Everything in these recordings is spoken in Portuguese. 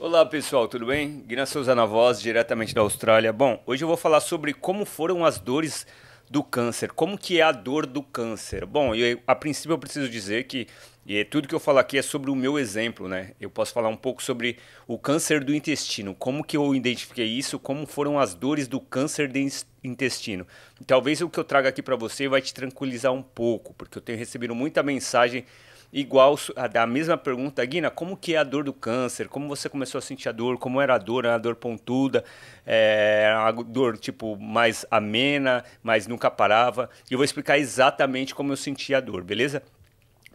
Olá pessoal, tudo bem? Guina Souza na voz, diretamente da Austrália. Bom, hoje eu vou falar sobre como foram as dores do câncer, como que é a dor do câncer. Bom, eu, a princípio eu preciso dizer que e é tudo que eu falo aqui é sobre o meu exemplo, né? Eu posso falar um pouco sobre o câncer do intestino, como que eu identifiquei isso, como foram as dores do câncer do intestino. E talvez o que eu traga aqui para você vai te tranquilizar um pouco, porque eu tenho recebido muita mensagem igual a da mesma pergunta, Guina, como que é a dor do câncer? Como você começou a sentir a dor? Como era a dor? Era a dor pontuda? É, a dor, tipo, mais amena, mas nunca parava. E eu vou explicar exatamente como eu senti a dor, beleza?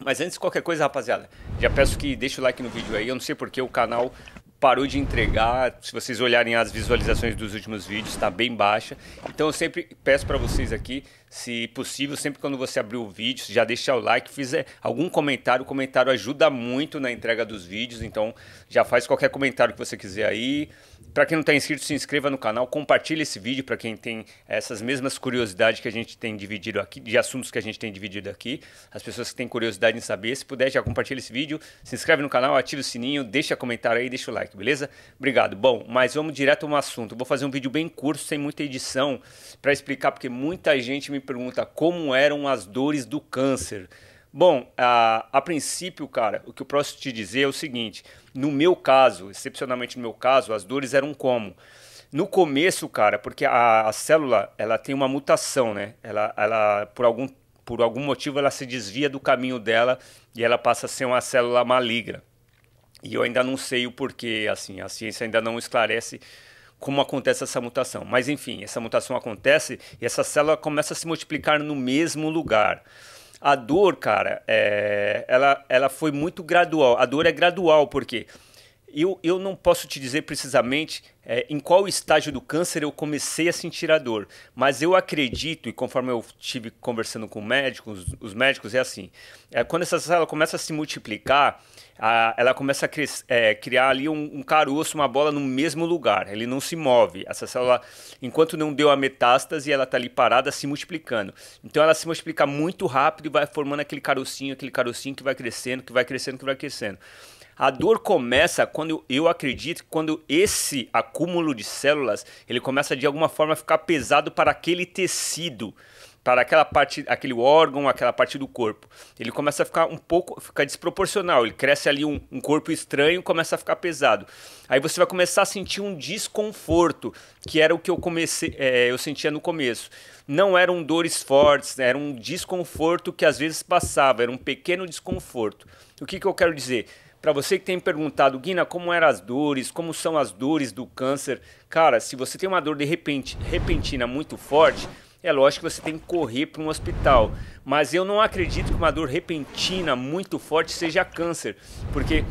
Mas antes de qualquer coisa, rapaziada, já peço que deixe o like no vídeo aí. Eu não sei porque o canal parou de entregar. Se vocês olharem as visualizações dos últimos vídeos, está bem baixa. Então eu sempre peço para vocês aqui se possível, sempre quando você abrir o vídeo, já deixa o like, fizer algum comentário. O comentário ajuda muito na entrega dos vídeos, então já faz qualquer comentário que você quiser aí. Para quem não está inscrito, se inscreva no canal, compartilhe esse vídeo para quem tem essas mesmas curiosidades que a gente tem dividido aqui, de assuntos que a gente tem dividido aqui. As pessoas que têm curiosidade em saber, se puder, já compartilha esse vídeo, se inscreve no canal, ativa o sininho, deixa comentário aí, deixa o like, beleza? Obrigado. Bom, mas vamos direto a um assunto. vou fazer um vídeo bem curto, sem muita edição, para explicar, porque muita gente me pergunta como eram as dores do câncer. Bom, a, a princípio, cara, o que eu posso te dizer é o seguinte: no meu caso, excepcionalmente no meu caso, as dores eram como? No começo, cara, porque a, a célula ela tem uma mutação, né? Ela, ela por, algum, por algum motivo ela se desvia do caminho dela e ela passa a ser uma célula maligna. E eu ainda não sei o porquê, assim, a ciência ainda não esclarece como acontece essa mutação. Mas enfim, essa mutação acontece e essa célula começa a se multiplicar no mesmo lugar. A dor, cara, é, ela, ela foi muito gradual. A dor é gradual, porque quê? eu, eu não posso te dizer precisamente é, em qual estágio do câncer eu comecei a sentir a dor, mas eu acredito, e conforme eu tive conversando com médicos, os médicos, é assim: é, quando essa célula começa a se multiplicar, a, ela começa a é, criar ali um, um, caroço, uma bola no mesmo lugar, ele não se move. Essa célula, enquanto não deu a metástase, ela está ali parada se multiplicando. Então ela se multiplica muito rápido e vai formando aquele carocinho, aquele carocinho que vai crescendo, que vai crescendo, que vai crescendo. Que vai crescendo. A dor começa quando eu acredito quando esse acúmulo de células ele começa de alguma forma a ficar pesado para aquele tecido, para aquela parte, aquele órgão, aquela parte do corpo. Ele começa a ficar um pouco, fica desproporcional. Ele cresce ali um, um corpo estranho, começa a ficar pesado. Aí você vai começar a sentir um desconforto, que era o que eu comecei, é, eu sentia no começo não eram dores fortes, né? era um desconforto que às vezes passava, era um pequeno desconforto. O que, que eu quero dizer? Para você que tem perguntado, Guina, como eram as dores, como são as dores do câncer, cara, se você tem uma dor de repente, repentina muito forte, é lógico que você tem que correr para um hospital. Mas eu não acredito que uma dor repentina muito forte seja câncer, porque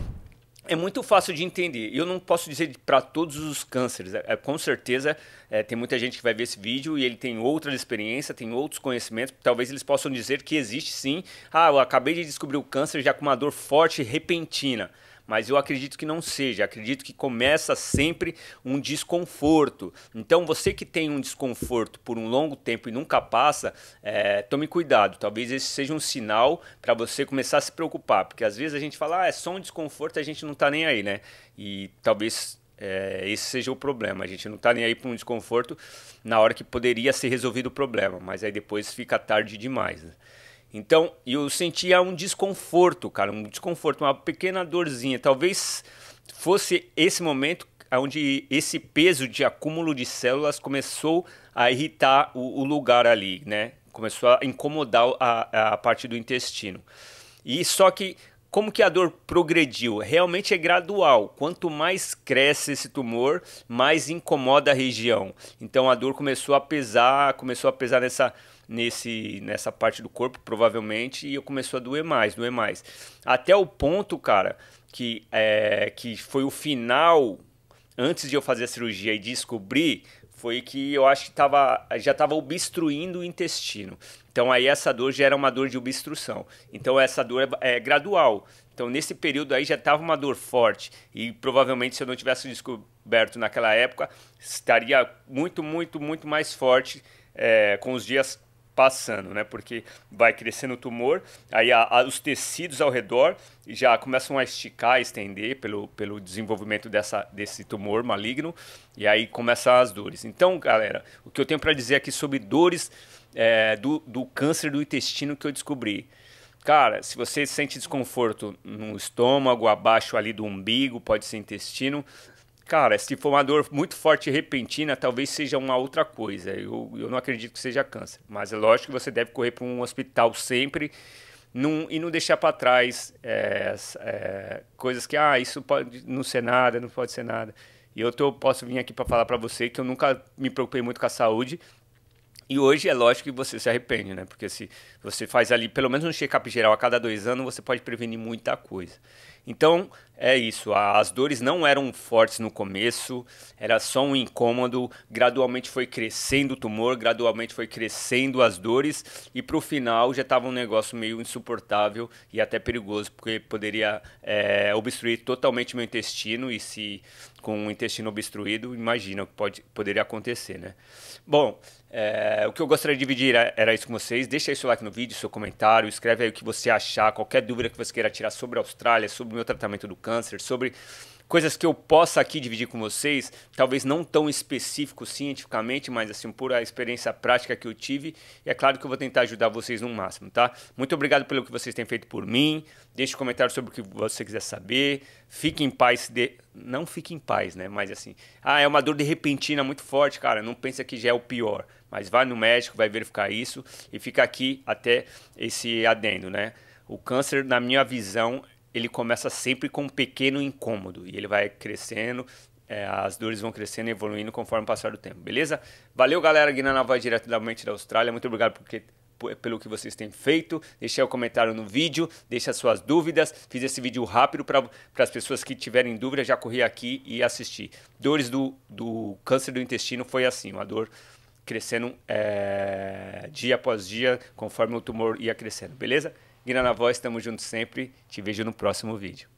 é muito fácil de entender. Eu não posso dizer para todos os cânceres. É, é, com certeza, é, tem muita gente que vai ver esse vídeo e ele tem outra experiência, tem outros conhecimentos. Talvez eles possam dizer que existe sim. Ah, eu acabei de descobrir o câncer já com uma dor forte e repentina mas eu acredito que não seja. Acredito que começa sempre um desconforto. Então, você que tem um desconforto por um longo tempo e nunca passa, é, tome cuidado. Talvez esse seja um sinal para você começar a se preocupar, porque às vezes a gente fala, ah, é só um desconforto, a gente não está nem aí, né? E talvez é, esse seja o problema. A gente não está nem aí para um desconforto na hora que poderia ser resolvido o problema, mas aí depois fica tarde demais. Né? Então, eu sentia um desconforto, cara, um desconforto, uma pequena dorzinha. Talvez fosse esse momento onde esse peso de acúmulo de células começou a irritar o, o lugar ali, né? Começou a incomodar a, a parte do intestino. E só que como que a dor progrediu? Realmente é gradual. Quanto mais cresce esse tumor, mais incomoda a região. Então a dor começou a pesar, começou a pesar nessa nesse nessa parte do corpo, provavelmente, e começou a doer mais, doer mais. Até o ponto, cara, que é, que foi o final antes de eu fazer a cirurgia e descobrir foi que eu acho que tava, já estava obstruindo o intestino. Então aí essa dor já era uma dor de obstrução. Então essa dor é, é gradual. Então nesse período aí já estava uma dor forte e provavelmente se eu não tivesse descoberto naquela época estaria muito muito muito mais forte é, com os dias passando, né? Porque vai crescendo o tumor, aí a, a, os tecidos ao redor já começam a esticar, a estender pelo, pelo desenvolvimento dessa, desse tumor maligno, e aí começam as dores. Então, galera, o que eu tenho para dizer aqui sobre dores é, do, do câncer do intestino que eu descobri. Cara, se você sente desconforto no estômago, abaixo ali do umbigo, pode ser intestino, Cara, se for uma dor muito forte e repentina, talvez seja uma outra coisa. Eu, eu não acredito que seja câncer. Mas é lógico que você deve correr para um hospital sempre num, e não deixar para trás é, é, coisas que, ah, isso pode não ser nada, não pode ser nada. E eu tô, posso vir aqui para falar para você que eu nunca me preocupei muito com a saúde, e hoje é lógico que você se arrepende, né? Porque se você faz ali pelo menos um check-up geral a cada dois anos, você pode prevenir muita coisa. Então, é isso. As dores não eram fortes no começo, era só um incômodo. Gradualmente foi crescendo o tumor, gradualmente foi crescendo as dores, e para o final já estava um negócio meio insuportável e até perigoso, porque poderia é, obstruir totalmente meu intestino. E se com o intestino obstruído, imagina o que pode, poderia acontecer, né? Bom, é, o que eu gostaria de dividir era, isso com vocês. Deixa seu like no vídeo, seu comentário, escreve aí o que você achar, qualquer dúvida que você queira tirar sobre a Austrália, sobre o meu tratamento do câncer, sobre coisas que eu possa aqui dividir com vocês, talvez não tão específico cientificamente, mas assim, por a experiência prática que eu tive, e é claro que eu vou tentar ajudar vocês no máximo, tá? Muito obrigado pelo que vocês têm feito por mim. Deixe um comentário sobre o que você quiser saber. Fique em paz de não fique em paz, né? Mas assim, ah, é uma dor de repentina muito forte, cara. Não pensa que já é o pior, mas vai no médico, vai verificar isso e fica aqui até esse adendo, né? O câncer, na minha visão, ele começa sempre com um pequeno incômodo e ele vai crescendo, é, as dores vão crescendo e evoluindo conforme o passar do tempo, beleza? Valeu, galera. Guiná Nava diretamente da Austrália. Muito obrigado porque pelo que vocês têm feito. Deixe o um comentário no vídeo, deixe as suas dúvidas. Fiz esse vídeo rápido para as pessoas que tiverem dúvida, já corri aqui e assisti. Dores do, do câncer do intestino foi assim, uma dor crescendo é, dia após dia, conforme o tumor ia crescendo, beleza? Guina na Voz, estamos juntos sempre. Te vejo no próximo vídeo.